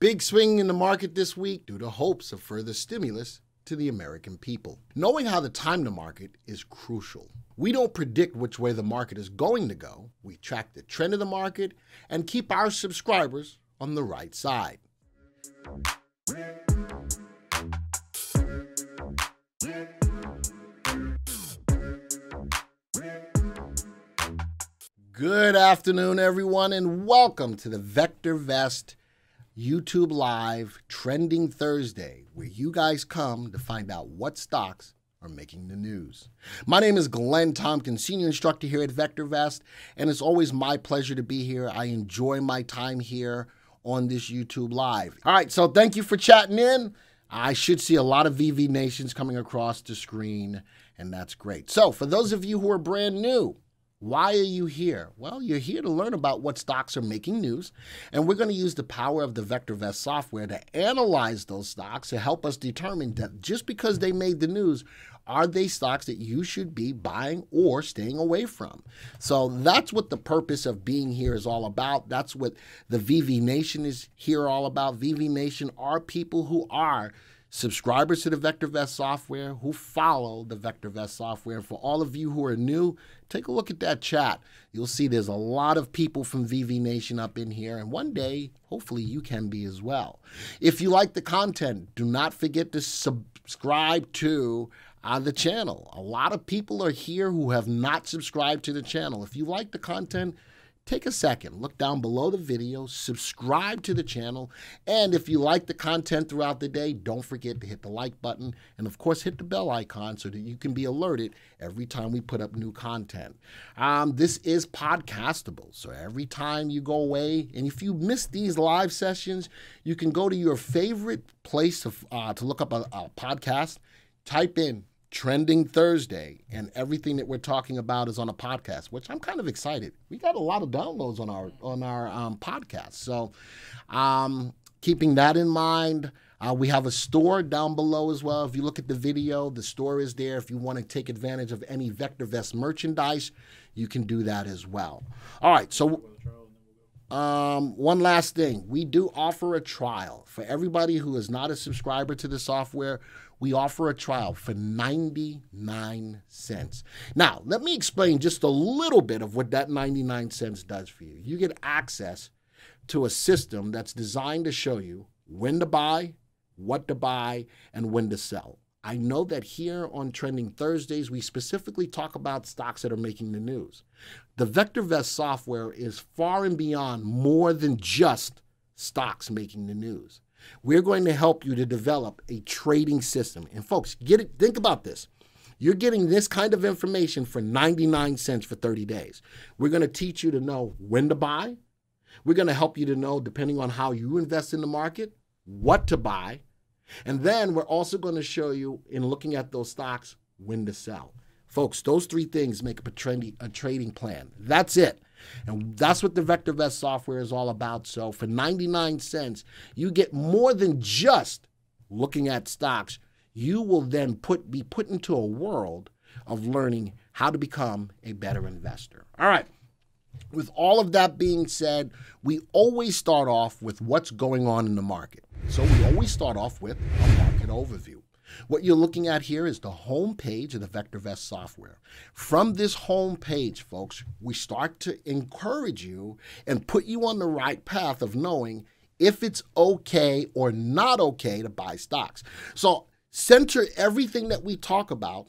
Big swing in the market this week due to hopes of further stimulus to the American people. Knowing how the time to market is crucial. We don't predict which way the market is going to go. We track the trend of the market and keep our subscribers on the right side. Good afternoon, everyone, and welcome to the Vector Vest YouTube Live Trending Thursday, where you guys come to find out what stocks are making the news. My name is Glenn Tompkins, Senior Instructor here at VectorVest, and it's always my pleasure to be here. I enjoy my time here on this YouTube Live. All right, so thank you for chatting in. I should see a lot of VV Nations coming across the screen, and that's great. So, for those of you who are brand new, why are you here? Well, you're here to learn about what stocks are making news, and we're going to use the power of the VectorVest software to analyze those stocks to help us determine that just because they made the news, are they stocks that you should be buying or staying away from? So that's what the purpose of being here is all about. That's what the VV Nation is here all about. VV Nation are people who are subscribers to the Vector Vest software, who follow the Vector Vest software. For all of you who are new, take a look at that chat. You'll see there's a lot of people from VV Nation up in here, and one day, hopefully, you can be as well. If you like the content, do not forget to subscribe to on uh, the channel. A lot of people are here who have not subscribed to the channel. If you like the content, take a second, look down below the video, subscribe to the channel, and if you like the content throughout the day, don't forget to hit the like button and, of course, hit the bell icon so that you can be alerted every time we put up new content. Um, this is podcastable, so every time you go away, and if you miss these live sessions, you can go to your favorite place of, uh, to look up a, a podcast, type in Trending Thursday, and everything that we're talking about is on a podcast, which I'm kind of excited. We got a lot of downloads on our on our um, podcast, so um, keeping that in mind. Uh, we have a store down below as well. If you look at the video, the store is there. If you want to take advantage of any Vector Vest merchandise, you can do that as well. All right, so. Um, one last thing, we do offer a trial for everybody who is not a subscriber to the software we offer a trial for 99 cents. Now, let me explain just a little bit of what that 99 cents does for you. You get access to a system that's designed to show you when to buy, what to buy, and when to sell. I know that here on Trending Thursdays, we specifically talk about stocks that are making the news. The VectorVest software is far and beyond more than just stocks making the news. We're going to help you to develop a trading system. And folks, get it, think about this. You're getting this kind of information for 99 cents for 30 days. We're going to teach you to know when to buy. We're going to help you to know, depending on how you invest in the market, what to buy. And then we're also going to show you, in looking at those stocks, when to sell. Folks, those three things make up a, trendy, a trading plan. That's it. And that's what the VectorVest software is all about. So for 99 cents, you get more than just looking at stocks. You will then put be put into a world of learning how to become a better investor. All right. With all of that being said, we always start off with what's going on in the market. So we always start off with a market overview. What you're looking at here is the home page of the VectorVest software. From this home page, folks, we start to encourage you and put you on the right path of knowing if it's okay or not okay to buy stocks. So center everything that we talk about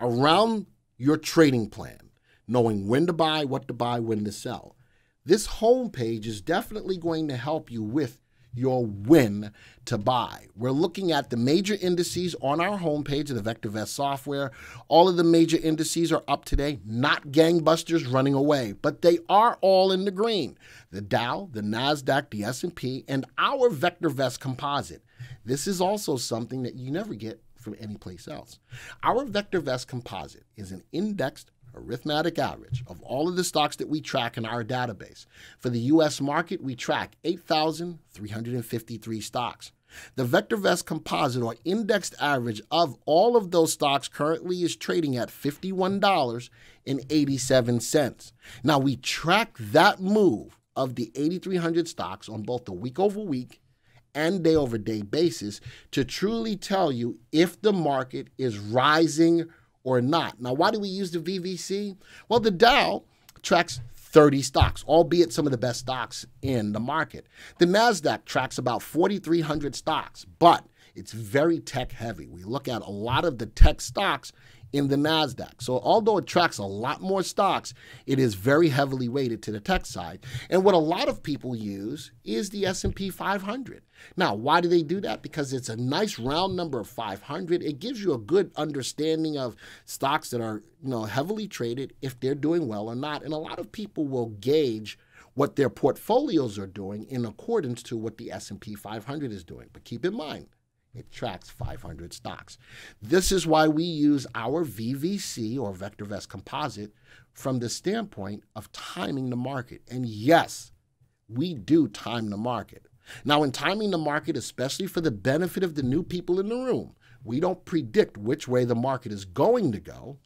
around your trading plan, knowing when to buy, what to buy, when to sell. This home page is definitely going to help you with your win to buy. We're looking at the major indices on our homepage of the Vest software. All of the major indices are up today, not gangbusters running away, but they are all in the green. The Dow, the Nasdaq, the S&P, and our Vector Vest composite. This is also something that you never get from any place else. Our Vector Vest composite is an indexed arithmetic average of all of the stocks that we track in our database. For the US market, we track 8,353 stocks. The VectorVest composite or indexed average of all of those stocks currently is trading at $51.87. Now we track that move of the 8,300 stocks on both the week over week and day over day basis to truly tell you if the market is rising or not. Now, why do we use the VVC? Well, the Dow tracks 30 stocks, albeit some of the best stocks in the market. The NASDAQ tracks about 4,300 stocks, but it's very tech heavy. We look at a lot of the tech stocks in the NASDAQ. So, although it tracks a lot more stocks, it is very heavily weighted to the tech side. And what a lot of people use is the S&P 500. Now, why do they do that? Because it's a nice round number of 500. It gives you a good understanding of stocks that are, you know, heavily traded if they're doing well or not. And a lot of people will gauge what their portfolios are doing in accordance to what the S&P 500 is doing. But keep in mind, it tracks 500 stocks. This is why we use our VVC or Vector Vest composite from the standpoint of timing the market. And yes, we do time the market. Now, in timing the market, especially for the benefit of the new people in the room, we don't predict which way the market is going to go.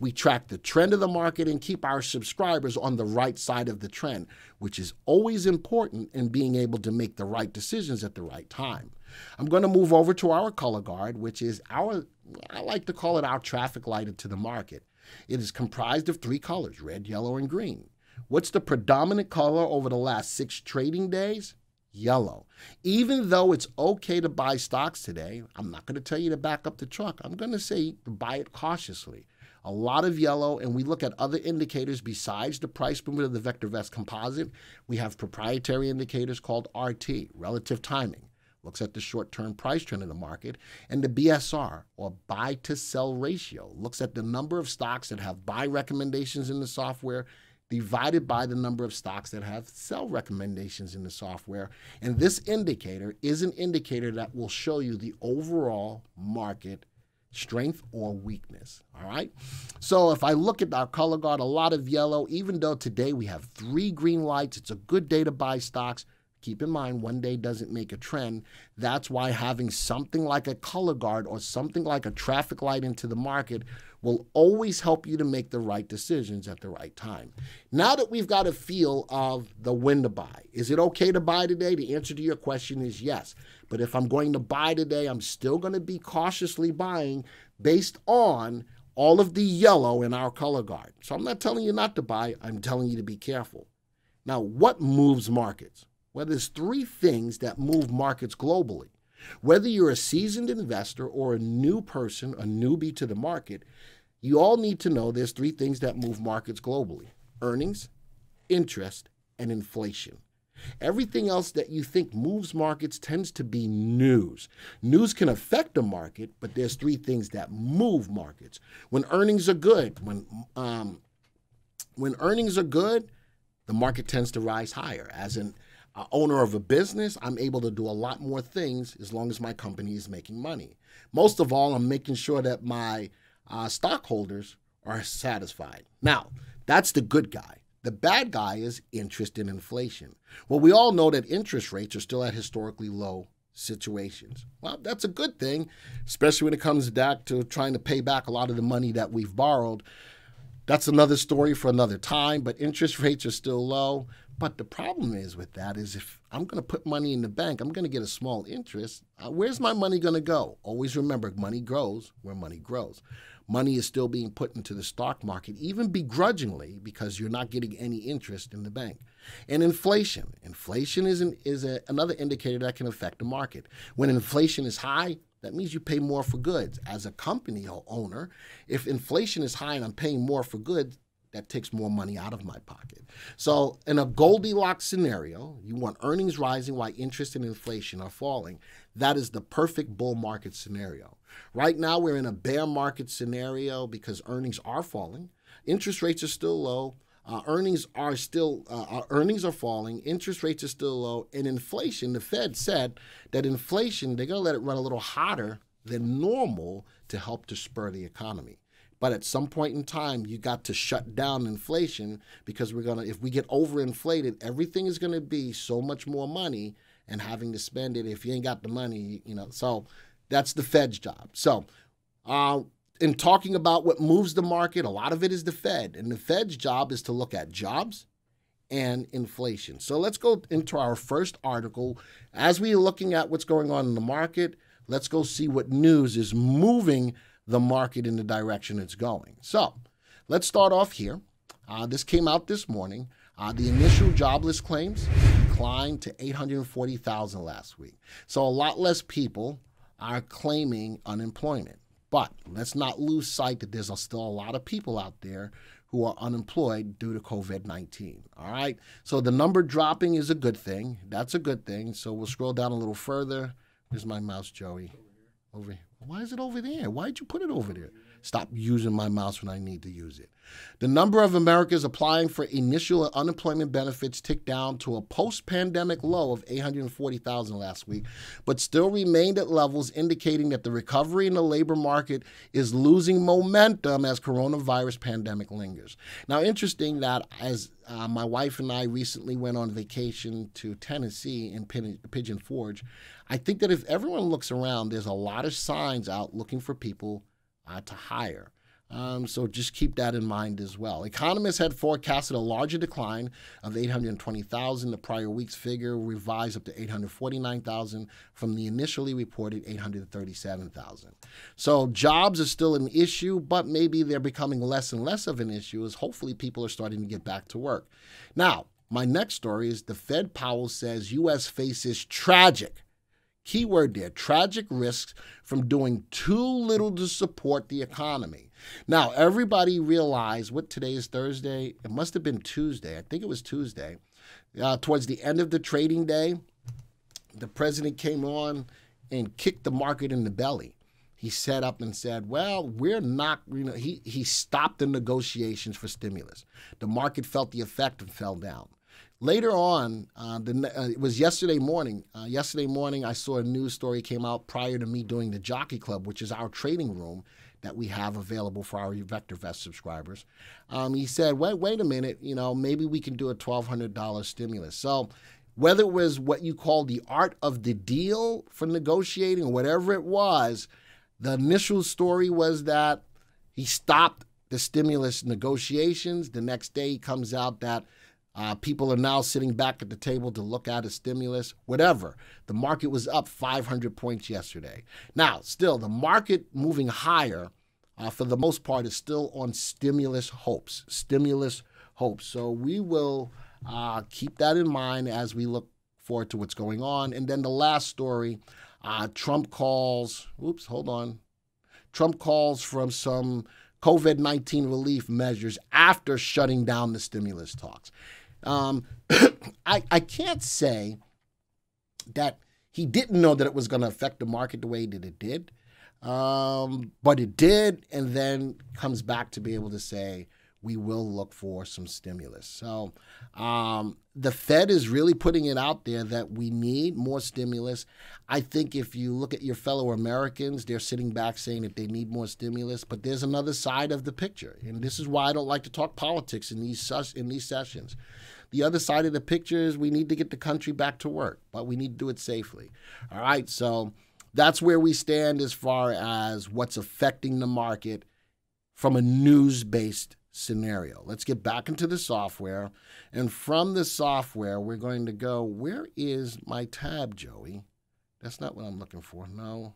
We track the trend of the market and keep our subscribers on the right side of the trend, which is always important in being able to make the right decisions at the right time. I'm going to move over to our color guard, which is our, I like to call it our traffic light to the market. It is comprised of three colors red, yellow, and green. What's the predominant color over the last six trading days? Yellow. Even though it's okay to buy stocks today, I'm not going to tell you to back up the truck. I'm going to say buy it cautiously. A lot of yellow, and we look at other indicators besides the price movement of the Vector Vest composite. We have proprietary indicators called RT, relative timing looks at the short term price trend in the market, and the BSR, or buy to sell ratio, looks at the number of stocks that have buy recommendations in the software divided by the number of stocks that have sell recommendations in the software. And this indicator is an indicator that will show you the overall market strength or weakness. All right. So if I look at our color guard, a lot of yellow, even though today we have three green lights, it's a good day to buy stocks. Keep in mind, one day doesn't make a trend. That's why having something like a color guard or something like a traffic light into the market will always help you to make the right decisions at the right time. Now that we've got a feel of the when to buy, is it okay to buy today? The answer to your question is yes. But if I'm going to buy today, I'm still going to be cautiously buying based on all of the yellow in our color guard. So I'm not telling you not to buy, I'm telling you to be careful. Now, what moves markets? Well, there's three things that move markets globally. Whether you're a seasoned investor or a new person, a newbie to the market, you all need to know there's three things that move markets globally earnings, interest, and inflation. Everything else that you think moves markets tends to be news. News can affect the market, but there's three things that move markets. When earnings are good, when um, when earnings are good, the market tends to rise higher. As in, owner of a business, I'm able to do a lot more things as long as my company is making money. Most of all, I'm making sure that my uh, stockholders are satisfied. Now, that's the good guy. The bad guy is interest and inflation. Well, we all know that interest rates are still at historically low situations. Well, that's a good thing, especially when it comes back to trying to pay back a lot of the money that we've borrowed. That's another story for another time, but interest rates are still low. But the problem is with that is if I'm going to put money in the bank, I'm going to get a small interest. Uh, where's my money going to go? Always remember, money grows where money grows. Money is still being put into the stock market, even begrudgingly, because you're not getting any interest in the bank. And inflation. Inflation is, an, is a, another indicator that can affect the market. When inflation is high, that means you pay more for goods. As a company or owner, if inflation is high and I'm paying more for goods, that takes more money out of my pocket. So, in a Goldilocks scenario, you want earnings rising while interest and inflation are falling. That is the perfect bull market scenario. Right now, we're in a bear market scenario because earnings are falling, interest rates are still low. Uh, earnings are still uh, uh earnings are falling, interest rates are still low, and inflation. The Fed said that inflation they're going to let it run a little hotter than normal to help to spur the economy. But at some point in time, you got to shut down inflation because we're gonna if we get overinflated, everything is gonna be so much more money and having to spend it if you ain't got the money, you know. So that's the Fed's job. So uh, in talking about what moves the market, a lot of it is the Fed, and the Fed's job is to look at jobs and inflation. So let's go into our first article. As we're looking at what's going on in the market, let's go see what news is moving the market in the direction it's going. So let's start off here. Uh, this came out this morning. Uh, the initial jobless claims declined to 840,000 last week. So a lot less people are claiming unemployment. But let's not lose sight that there's still a lot of people out there who are unemployed due to COVID 19. All right. So the number dropping is a good thing. That's a good thing. So we'll scroll down a little further. Here's my mouse, Joey. Over here. Why is it over there? Why'd you put it over there? Stop using my mouse when I need to use it. The number of Americans applying for initial unemployment benefits ticked down to a post pandemic low of 840,000 last week, but still remained at levels indicating that the recovery in the labor market is losing momentum as coronavirus pandemic lingers. Now, interesting that as uh, my wife and I recently went on vacation to Tennessee in Pigeon Forge, I think that if everyone looks around, there's a lot of signs out looking for people uh, to hire. Um, so just keep that in mind as well. Economists had forecasted a larger decline of 820,000. The prior week's figure revised up to 849,000 from the initially reported 837,000. So jobs are still an issue, but maybe they're becoming less and less of an issue as hopefully people are starting to get back to work. Now, my next story is the Fed Powell says U.S. faces tragic keyword there tragic risks from doing too little to support the economy. Now, everybody realized what today is Thursday. It must have been Tuesday. I think it was Tuesday. Uh, towards the end of the trading day, the president came on and kicked the market in the belly. He set up and said, "Well, we're not." You know, he he stopped the negotiations for stimulus. The market felt the effect and fell down. Later on, uh, the, uh, it was yesterday morning. Uh, yesterday morning, I saw a news story came out prior to me doing the Jockey Club, which is our trading room that we have available for our Vector Vest subscribers. Um, he said, "Wait, wait a minute. You know, maybe we can do a twelve hundred dollar stimulus." So, whether it was what you call the art of the deal for negotiating or whatever it was, the initial story was that he stopped the stimulus negotiations. The next day, he comes out that uh, people are now sitting back at the table to look at a stimulus, whatever. The market was up 500 points yesterday. Now, still, the market moving higher uh, for the most part is still on stimulus hopes, stimulus hopes. So we will uh, keep that in mind as we look forward to what's going on. And then the last story uh, Trump calls, oops, hold on. Trump calls from some COVID 19 relief measures after shutting down the stimulus talks. Um, I, I can't say that he didn't know that it was going to affect the market the way that it did, um, but it did, and then comes back to be able to say, we will look for some stimulus. So um, the Fed is really putting it out there that we need more stimulus. I think if you look at your fellow Americans, they're sitting back saying that they need more stimulus. But there's another side of the picture, and this is why I don't like to talk politics in these in these sessions. The other side of the picture is we need to get the country back to work, but we need to do it safely. All right, so that's where we stand as far as what's affecting the market from a news based scenario. Let's get back into the software. And from the software, we're going to go, where is my tab, Joey? That's not what I'm looking for. No,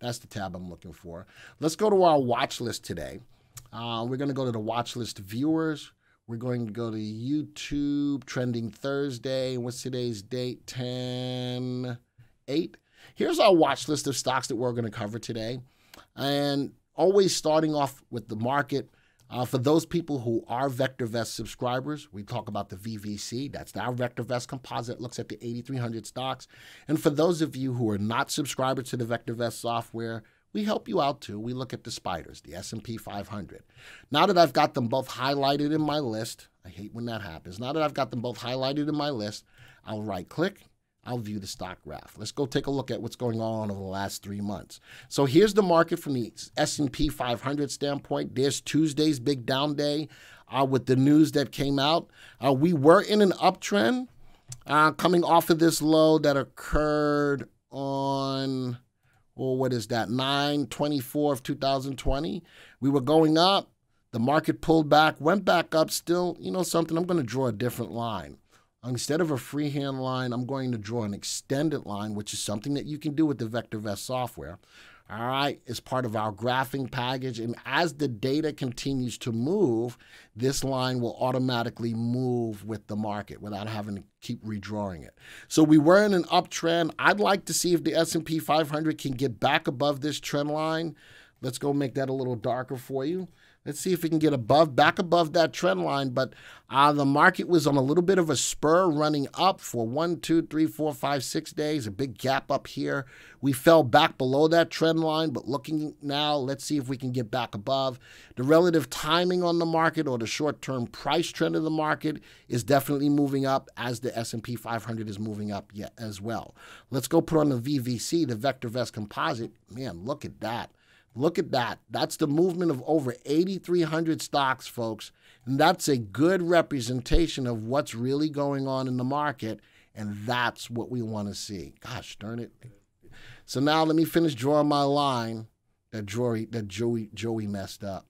that's the tab I'm looking for. Let's go to our watch list today. Uh, we're going to go to the watch list viewers. We're going to go to YouTube Trending Thursday. What's today's date? 10 8. Here's our watch list of stocks that we're going to cover today. And always starting off with the market uh, for those people who are VectorVest subscribers, we talk about the VVC. That's our VectorVest composite. looks at the 8,300 stocks. And for those of you who are not subscribers to the VectorVest software, we help you out too. We look at the spiders, the S&P 500. Now that I've got them both highlighted in my list, I hate when that happens. Now that I've got them both highlighted in my list, I'll right click I'll view the stock graph. Let's go take a look at what's going on over the last three months. So here's the market from the S&P 500 standpoint. There's Tuesday's big down day uh, with the news that came out. Uh, we were in an uptrend uh, coming off of this low that occurred on, well, what is that, 9-24 of 2020. We were going up. The market pulled back, went back up still. You know something, I'm going to draw a different line. Instead of a freehand line, I'm going to draw an extended line, which is something that you can do with the VectorVest software. All right, it's part of our graphing package. And as the data continues to move, this line will automatically move with the market without having to keep redrawing it. So we were in an uptrend. I'd like to see if the S&P 500 can get back above this trend line. Let's go make that a little darker for you. Let's see if we can get above, back above that trend line. But uh, the market was on a little bit of a spur running up for one, two, three, four, five, six days, a big gap up here. We fell back below that trend line, but looking now, let's see if we can get back above. The relative timing on the market or the short-term price trend of the market is definitely moving up as the S&P 500 is moving up yet as well. Let's go put on the VVC, the Vector Vest Composite. Man, look at that. Look at that. That's the movement of over 8,300 stocks, folks. And that's a good representation of what's really going on in the market. And that's what we want to see. Gosh darn it. So now let me finish drawing my line that Joey, that Joey, Joey messed up.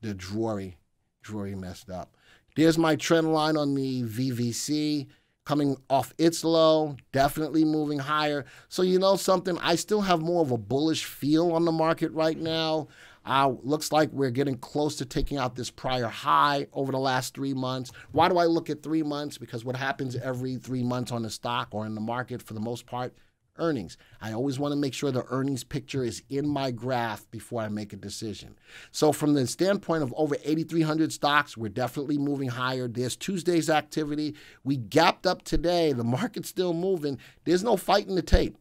The Drury. Drury messed up. There's my trend line on the VVC coming off its low, definitely moving higher. So you know something, I still have more of a bullish feel on the market right now. Uh, looks like we're getting close to taking out this prior high over the last three months. Why do I look at three months? Because what happens every three months on the stock or in the market for the most part earnings. I always want to make sure the earnings picture is in my graph before I make a decision. So, from the standpoint of over 8,300 stocks, we're definitely moving higher. There's Tuesday's activity. We gapped up today. The market's still moving. There's no fighting the tape.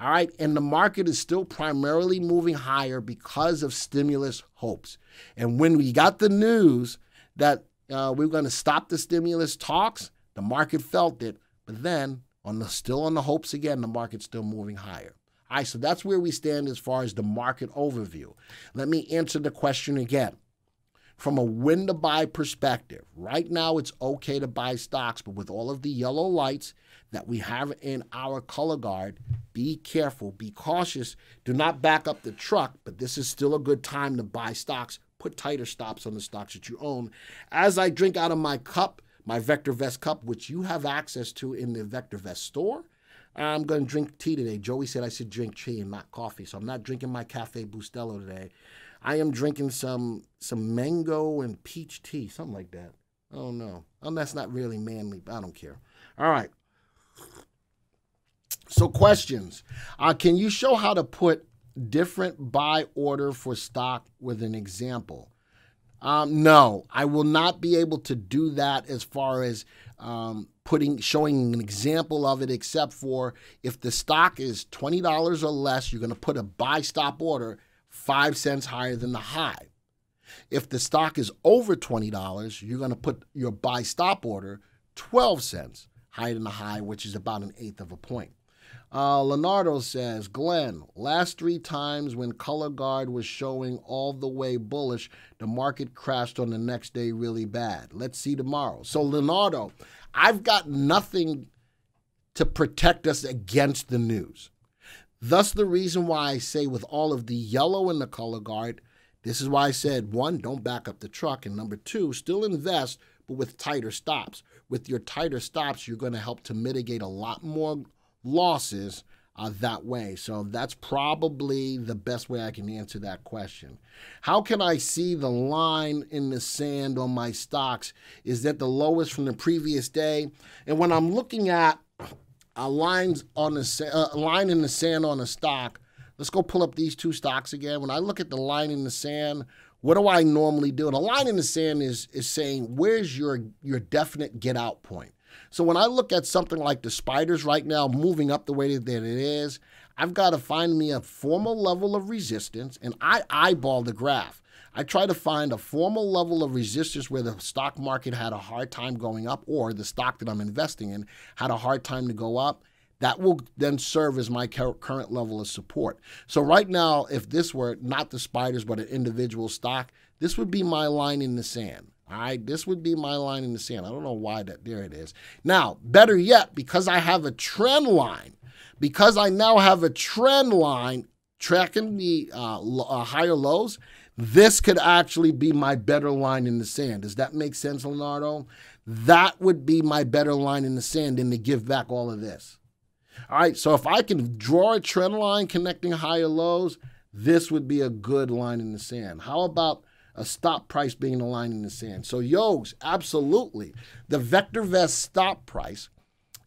All right. And the market is still primarily moving higher because of stimulus hopes. And when we got the news that uh, we we're going to stop the stimulus talks, the market felt it. But then on the still on the hopes again, the market's still moving higher. All right, so that's where we stand as far as the market overview. Let me answer the question again. From a when to buy perspective, right now it's okay to buy stocks, but with all of the yellow lights that we have in our color guard, be careful, be cautious. Do not back up the truck, but this is still a good time to buy stocks. Put tighter stops on the stocks that you own. As I drink out of my cup, my Vector Vest cup, which you have access to in the Vector Vest store. I'm going to drink tea today. Joey said I should drink tea and not coffee, so I'm not drinking my Cafe Bustelo today. I am drinking some some mango and peach tea, something like that. I don't know. Um, that's not really manly, but I don't care. All right. So questions. Uh, can you show how to put different buy order for stock with an example? Um, no, I will not be able to do that as far as um, putting showing an example of it, except for if the stock is twenty dollars or less, you're going to put a buy stop order five cents higher than the high. If the stock is over twenty dollars, you're going to put your buy stop order twelve cents higher than the high, which is about an eighth of a point. Uh, Leonardo says, Glenn, last three times when Color Guard was showing all the way bullish, the market crashed on the next day really bad. Let's see tomorrow. So, Leonardo, I've got nothing to protect us against the news. Thus, the reason why I say with all of the yellow in the Color Guard, this is why I said one, don't back up the truck, and number two, still invest, but with tighter stops. With your tighter stops, you're going to help to mitigate a lot more losses uh, that way. So that's probably the best way I can answer that question. How can I see the line in the sand on my stocks? Is that the lowest from the previous day? And when I'm looking at a lines on the uh, line in the sand on a stock, let's go pull up these two stocks again. When I look at the line in the sand, what do I normally do? The line in the sand is is saying where's your your definite get out point. So when I look at something like the spiders right now moving up the way that it is, I've got to find me a formal level of resistance, and I eyeball the graph. I try to find a formal level of resistance where the stock market had a hard time going up, or the stock that I'm investing in had a hard time to go up. That will then serve as my current level of support. So, right now, if this were not the spiders, but an individual stock, this would be my line in the sand. All right, this would be my line in the sand. I don't know why that there it is. Now, better yet, because I have a trend line, because I now have a trend line tracking the uh, uh, higher lows, this could actually be my better line in the sand. Does that make sense, Leonardo? That would be my better line in the sand than to give back all of this. All right, so if I can draw a trend line connecting higher lows, this would be a good line in the sand. How about a stop price being a line in the sand. So Yogs, absolutely. The Vector Vest stop price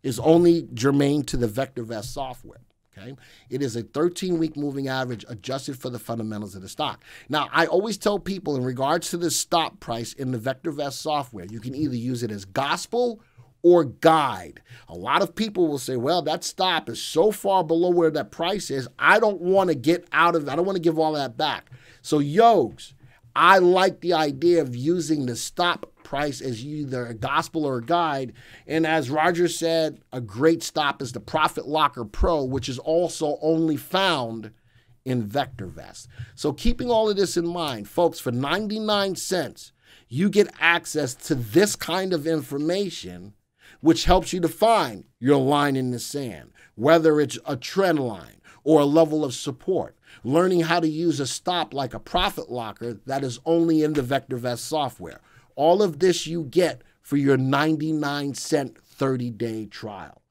is only germane to the Vector Vest software. Okay. It is a 13 week moving average adjusted for the fundamentals of the stock. Now, I always tell people in regards to the stop price in the Vector Vest software, you can either use it as gospel or guide. A lot of people will say, well, that stop is so far below where that price is. I don't want to get out of I don't want to give all that back. So, Yogs, I like the idea of using the stop price as either a gospel or a guide. And as Roger said, a great stop is the Profit Locker Pro, which is also only found in Vector Vest. So keeping all of this in mind, folks, for 99 cents, you get access to this kind of information, which helps you define your line in the sand, whether it's a trend line, or a level of support, learning how to use a stop like a profit locker that is only in the Vest software. All of this you get for your 99 cent 30 day trial.